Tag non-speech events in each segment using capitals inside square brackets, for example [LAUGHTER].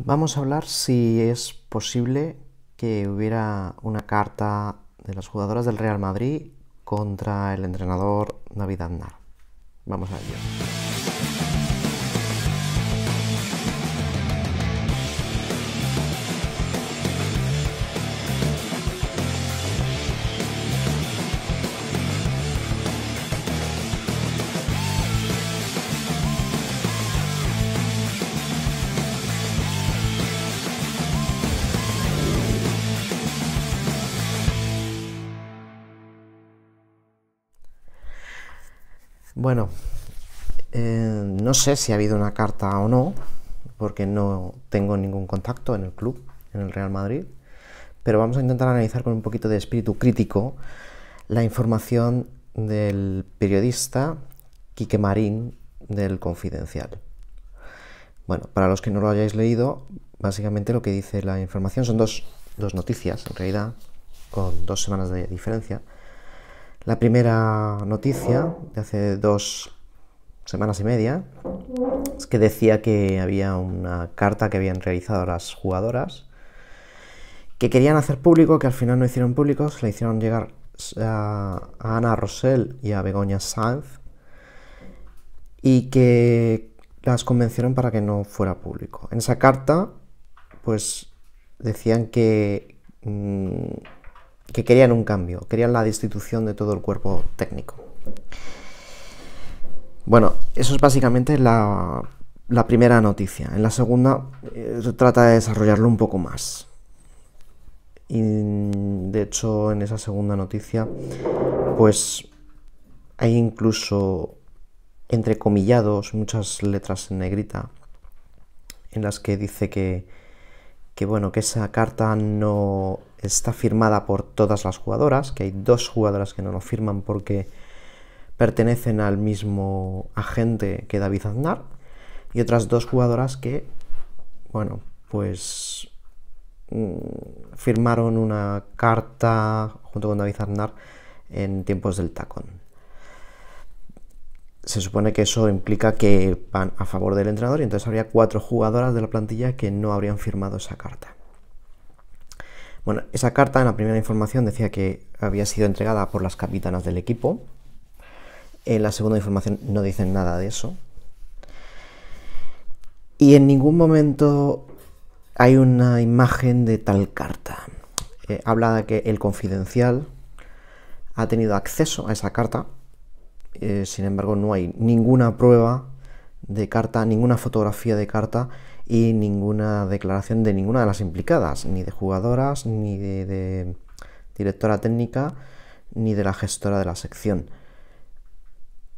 Vamos a hablar si es posible que hubiera una carta de las jugadoras del Real Madrid contra el entrenador Navidad Nar. Vamos a ello. Bueno, eh, no sé si ha habido una carta o no, porque no tengo ningún contacto en el club, en el Real Madrid, pero vamos a intentar analizar con un poquito de espíritu crítico la información del periodista Quique Marín del Confidencial. Bueno, para los que no lo hayáis leído, básicamente lo que dice la información son dos, dos noticias, en realidad, con dos semanas de diferencia. La primera noticia de hace dos semanas y media es que decía que había una carta que habían realizado las jugadoras que querían hacer público, que al final no hicieron público, se la hicieron llegar a, Ana Rosell y a Begoña Sanz y que las convencieron para que no fuera público. En esa carta, pues decían que mm, que querían un cambio, querían la destitución de todo el cuerpo técnico. Bueno, eso es básicamente la, primera noticia. En la segunda eh, trata de desarrollarlo un poco más. Y de hecho, en esa segunda noticia, pues hay incluso entre comillados muchas letras en negrita, en las que dice que que bueno, que esa carta no está firmada por todas las jugadoras, que hay dos jugadoras que no lo firman porque pertenecen al mismo agente que David Aznar, y otras dos jugadoras que, bueno, pues mm, firmaron una carta junto con David Aznar en tiempos del tacón se supone que eso implica que van a favor del entrenador y entonces habría cuatro jugadoras de la plantilla que no habrían firmado esa carta. Bueno, esa carta en la primera información decía que había sido entregada por las capitanas del equipo. En la segunda información no dicen nada de eso. Y en ningún momento hay una imagen de tal carta. Eh, habla de que el confidencial ha tenido acceso a esa carta eh, sin embargo, no hay ninguna prueba de carta, ninguna fotografía de carta y ninguna declaración de ninguna de las implicadas, ni de jugadoras, ni de, directora técnica, ni de la gestora de la sección.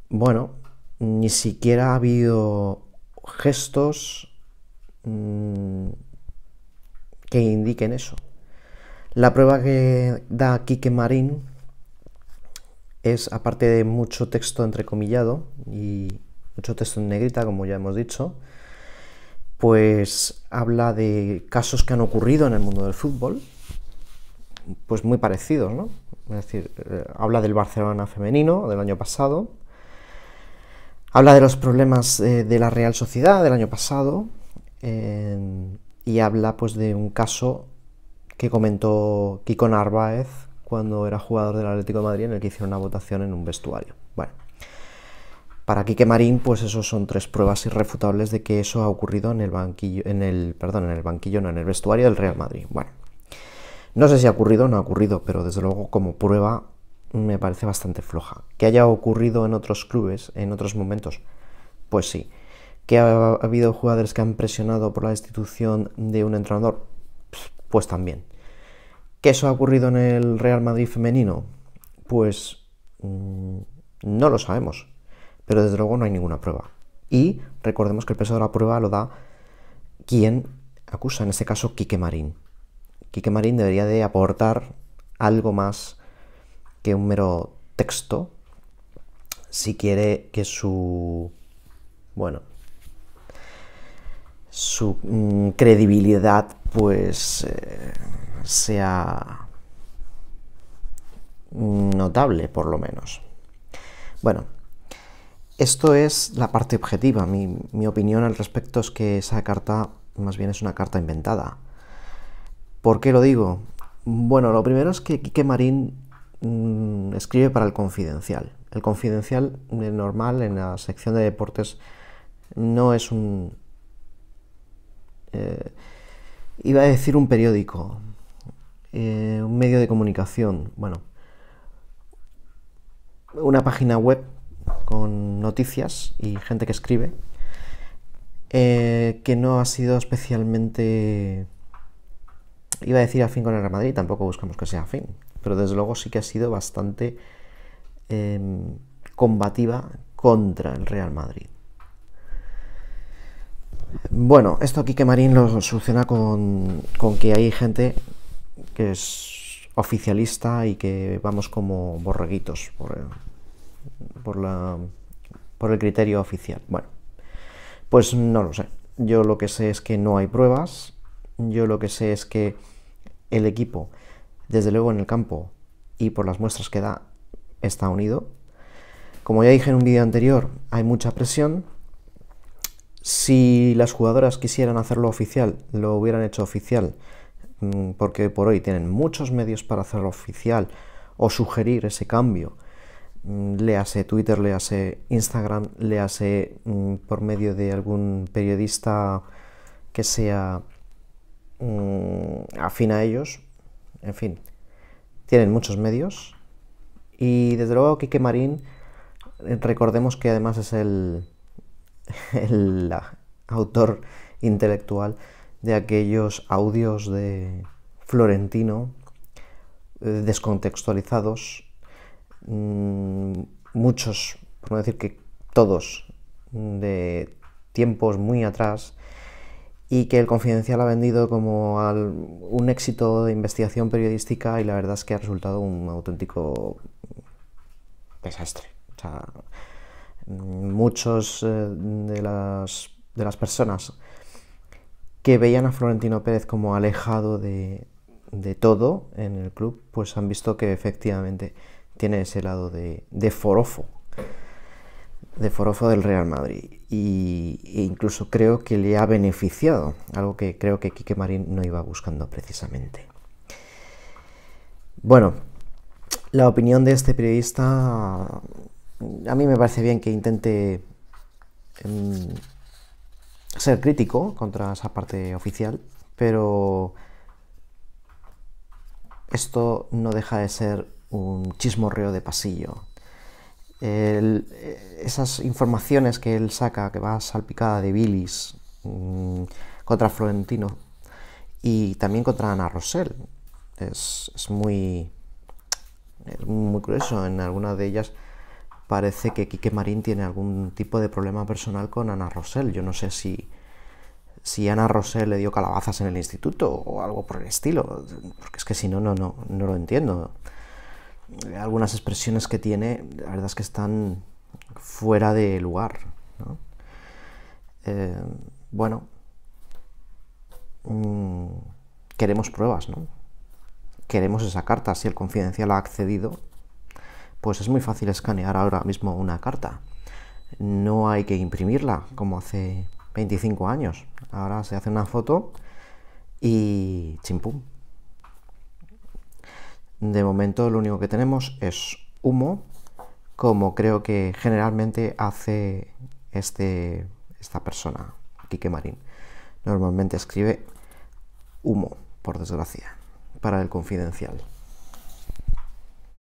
Bueno, ni siquiera ha habido gestos mm, que indiquen eso. La prueba que da Quique Marín es, aparte de mucho texto entrecomillado y mucho texto en negrita, como ya hemos dicho, pues habla de casos que han ocurrido en el mundo del fútbol, pues muy parecidos, ¿no? Es decir, eh, habla del Barcelona femenino del año pasado, habla de los problemas de la Real Sociedad del año pasado y habla pues de un caso que comentó Kiko Narváez cuando era jugador del Atlético de Madrid en el que hicieron una votación en un vestuario. Bueno, para Quique Marín, pues eso son tres pruebas irrefutables de que eso ha ocurrido en el banquillo, en el, perdón, en el banquillo, no, en el vestuario del Real Madrid. Bueno, no sé si ha ocurrido o no ha ocurrido, pero desde luego como prueba me parece bastante floja. Que haya ocurrido en otros clubes, en otros momentos, pues sí. Que ha habido jugadores que han presionado por la destitución de un entrenador, pues también. ¿Qué eso ha ocurrido en el Real Madrid femenino? Pues mm, no lo sabemos, pero desde luego no hay ninguna prueba. Y recordemos que el peso de la prueba lo da quien acusa, en este caso Quique Marín. Quique Marín debería de aportar algo más que un mero texto si quiere que su bueno su mm, credibilidad pues eh, sea notable, por lo menos. Bueno, esto es la parte objetiva. Mi, opinión al respecto es que esa carta más bien es una carta inventada. ¿Por qué lo digo? Bueno, lo primero es que Quique Marín mm, escribe para el Confidencial. El Confidencial normal en la sección de deportes no es un... Eh, iba a decir un periódico, eh, un medio de comunicación, bueno, una página web con noticias y gente que escribe, eh, que no ha sido especialmente, iba a decir afín con el Real Madrid, tampoco buscamos que sea afín, pero desde luego sí que ha sido bastante em, combativa contra el Real Madrid. Bueno, esto aquí que Marín lo soluciona con, con que hay gente que es oficialista y que vamos como borreguitos por, por el criterio oficial. Bueno, pues no lo sé. Yo lo que sé es que no hay pruebas, yo lo que sé es que el equipo, desde luego en el campo y por las muestras que da, está unido. Como ya dije en un vídeo anterior, hay mucha presión. Si las jugadoras quisieran hacerlo oficial, lo hubieran hecho oficial Mm, porque por hoy tienen muchos medios para hacerlo oficial o sugerir ese cambio. Mm, léase Twitter, léase Instagram, léase mm, por medio de algún periodista que sea afín a ellos. En fin, tienen muchos medios. Y desde luego Quique Marín, eh, recordemos que además es el [LAUGHS] autor intelectual de aquellos audios de Florentino eh, descontextualizados, mm, muchos, por no decir que todos, de tiempos muy atrás, y que el Confidencial ha vendido como un éxito de investigación periodística y la verdad es que ha resultado un auténtico desastre. O sea, mm, muchos eh, de, las, de las personas que veían a Florentino Pérez como alejado de, todo en el club, pues han visto que efectivamente tiene ese lado de, forofo, de forofo del Real Madrid. Y, e incluso creo que le ha beneficiado, algo que creo que Quique Marín no iba buscando precisamente. Bueno, la opinión de este periodista a mí me parece bien que intente... Em, ser crítico contra esa parte oficial, pero esto no deja de ser un chismorreo de pasillo. Eh, esas informaciones que él saca, que va salpicada de bilis mm, contra Florentino y también contra Ana Rosell, es, muy, es muy curioso. En alguna de ellas parece que Quique Marín tiene algún tipo de problema personal con Ana Rosell. Yo no sé si, si Ana Rosell le dio calabazas en el instituto o algo por el estilo, porque es que si no, no, no, no lo entiendo. Algunas expresiones que tiene, la verdad es que están fuera de lugar. Eh, bueno, mm, queremos pruebas, ¿no? Queremos esa carta, si el confidencial ha accedido pues es muy fácil escanear ahora mismo una carta. No hay que imprimirla como hace 25 años. Ahora se hace una foto y chimpum. De momento lo único que tenemos es humo, como creo que generalmente hace este, esta persona, Quique Marín. Normalmente escribe humo, por desgracia, para el confidencial.